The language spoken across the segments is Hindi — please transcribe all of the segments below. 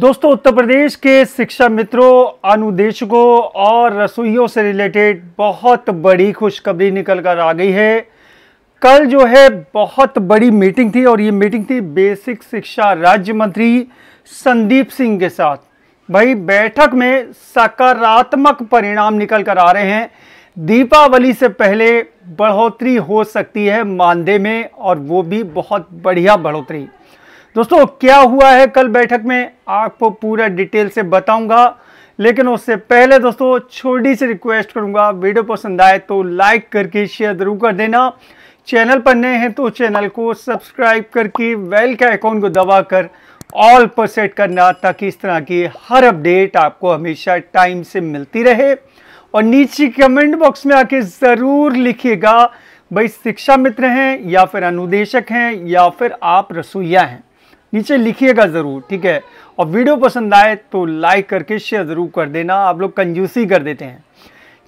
दोस्तों उत्तर प्रदेश के शिक्षा मित्रों अनुदेशकों और रसोइयों से रिलेटेड बहुत बड़ी खुशखबरी निकल कर आ गई है कल जो है बहुत बड़ी मीटिंग थी और ये मीटिंग थी बेसिक शिक्षा राज्य मंत्री संदीप सिंह के साथ भाई बैठक में सकारात्मक परिणाम निकल कर आ रहे हैं दीपावली से पहले बढ़ोतरी हो सकती है मानदेय में और वो भी बहुत बढ़िया बढ़ोतरी दोस्तों क्या हुआ है कल बैठक में आपको पूरा डिटेल से बताऊंगा लेकिन उससे पहले दोस्तों छोटी सी रिक्वेस्ट करूंगा वीडियो पसंद आए तो लाइक करके शेयर जरूर कर देना चैनल पर नए हैं तो चैनल को सब्सक्राइब करके वेल के आइकॉन को दबाकर ऑल पर सेट करना ताकि इस तरह की हर अपडेट आपको हमेशा टाइम से मिलती रहे और नीचे कमेंट बॉक्स में आके ज़रूर लिखिएगा भाई शिक्षा मित्र हैं या फिर अनुदेशक हैं या फिर आप रसोईया हैं नीचे लिखिएगा ज़रूर ठीक है और वीडियो पसंद आए तो लाइक करके शेयर ज़रूर कर देना आप लोग कंजूसी कर देते हैं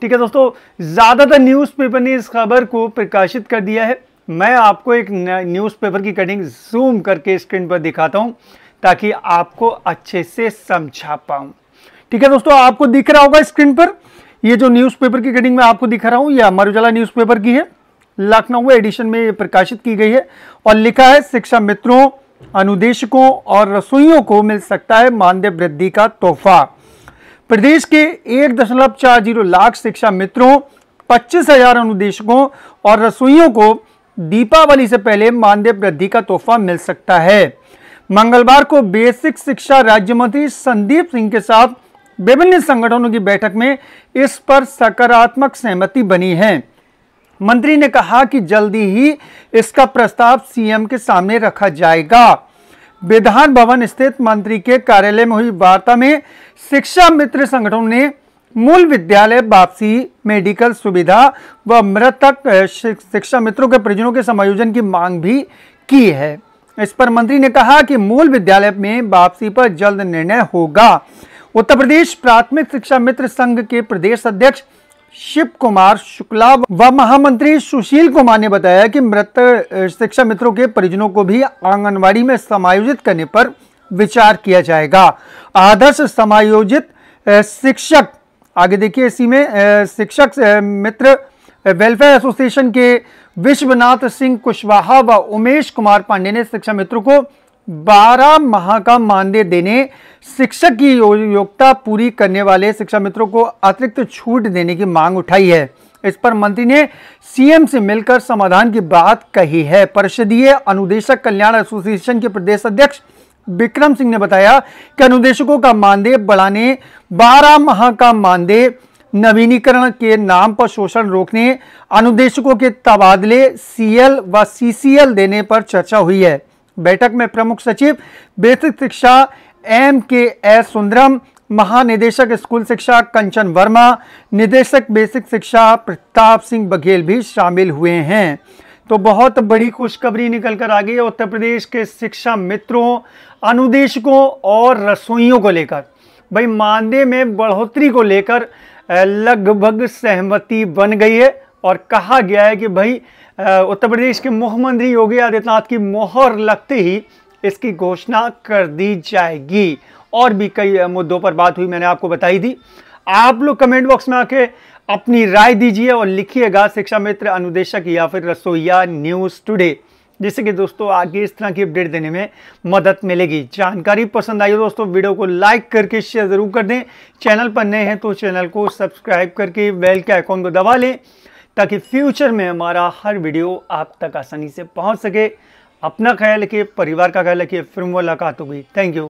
ठीक है दोस्तों ज़्यादातर न्यूज़पेपर ने इस खबर को प्रकाशित कर दिया है मैं आपको एक न्यूज़पेपर की कटिंग जूम करके स्क्रीन पर दिखाता हूँ ताकि आपको अच्छे से समझा पाऊँ ठीक है दोस्तों आपको दिख रहा होगा स्क्रीन पर ये जो न्यूज़पेपर की कटिंग मैं आपको दिख रहा हूँ यह अमर उजाला न्यूज़पेपर की है लखनऊ एडिशन में प्रकाशित की गई है और लिखा है शिक्षा मित्रों अनुदेशकों और रसोइयों को मिल सकता है मानदेय वृद्धि का तोहफा प्रदेश के एक दशमलव चार जीरो लाख शिक्षा मित्रों पच्चीस हजार अनुदेशकों और रसोइयों को दीपावली से पहले मानदेय वृद्धि का तोहफा मिल सकता है मंगलवार को बेसिक शिक्षा राज्य मंत्री संदीप सिंह के साथ विभिन्न संगठनों की बैठक में इस पर सकारात्मक सहमति बनी है मंत्री ने कहा कि जल्दी ही इसका प्रस्ताव सीएम के सामने रखा जाएगा विधान भवन स्थित मंत्री के कार्यालय में हुई वार्ता में शिक्षा मित्र संगठनों ने मूल विद्यालय वापसी मेडिकल सुविधा व मृतक शिक्षा मित्रों के परिजनों के समायोजन की मांग भी की है इस पर मंत्री ने कहा कि मूल विद्यालय में वापसी पर जल्द निर्णय होगा उत्तर प्रदेश प्राथमिक शिक्षा मित्र संघ के प्रदेश अध्यक्ष शिव कुमार शुक्ला व महामंत्री सुशील कुमार ने बताया कि मृत शिक्षा मित्रों के परिजनों को भी आंगनवाड़ी में समायोजित करने पर विचार किया जाएगा आदर्श समायोजित शिक्षक आगे देखिए इसी में शिक्षक मित्र वेलफेयर एसोसिएशन के विश्वनाथ सिंह कुशवाहा व उमेश कुमार पांडे ने शिक्षा मित्रों को बारह माह का मानदेय देने शिक्षक की योग्यता पूरी करने वाले शिक्षा मित्रों को अतिरिक्त छूट देने की मांग उठाई है इस पर मंत्री ने सीएम से मिलकर समाधान की बात कही है परिषदीय अनुदेशक कल्याण एसोसिएशन के प्रदेश अध्यक्ष विक्रम सिंह ने बताया कि अनुदेशकों का मानदेय बढ़ाने बारह माह का मानदेय नवीनीकरण के नाम पर शोषण रोकने अनुदेशकों के तबादले सीएल व सीसीएल देने पर चर्चा हुई है बैठक में प्रमुख सचिव बेसिक शिक्षा एम के एस सुंदरम महानिदेशक स्कूल शिक्षा कंचन वर्मा निदेशक बेसिक शिक्षा प्रताप सिंह बघेल भी शामिल हुए हैं तो बहुत बड़ी खुशखबरी निकल कर आ गई है उत्तर प्रदेश के शिक्षा मित्रों अनुदेशकों और रसोइयों को लेकर भाई मानदेय में बढ़ोतरी को लेकर लगभग सहमति बन गई है और कहा गया है कि भाई उत्तर प्रदेश के मुख्यमंत्री योगी आदित्यनाथ की मोहर लगते ही इसकी घोषणा कर दी जाएगी और भी कई मुद्दों पर बात हुई मैंने आपको बताई दी आप लोग कमेंट बॉक्स में आके अपनी राय दीजिए और लिखिएगा शिक्षा मित्र अनुदेशक या फिर रसोईया न्यूज़ टुडे जिससे कि दोस्तों आगे इस तरह की अपडेट देने में मदद मिलेगी जानकारी पसंद आई हो दोस्तों वीडियो को लाइक करके शेयर ज़रूर कर दें चैनल पर नए हैं तो चैनल को सब्सक्राइब करके बेल के आइकॉन को दबा लें ताकि फ्यूचर में हमारा हर वीडियो आप तक आसानी से पहुंच सके अपना ख्याल रखिए परिवार का ख्याल रखिए फिर मुलाकात होगी थैंक यू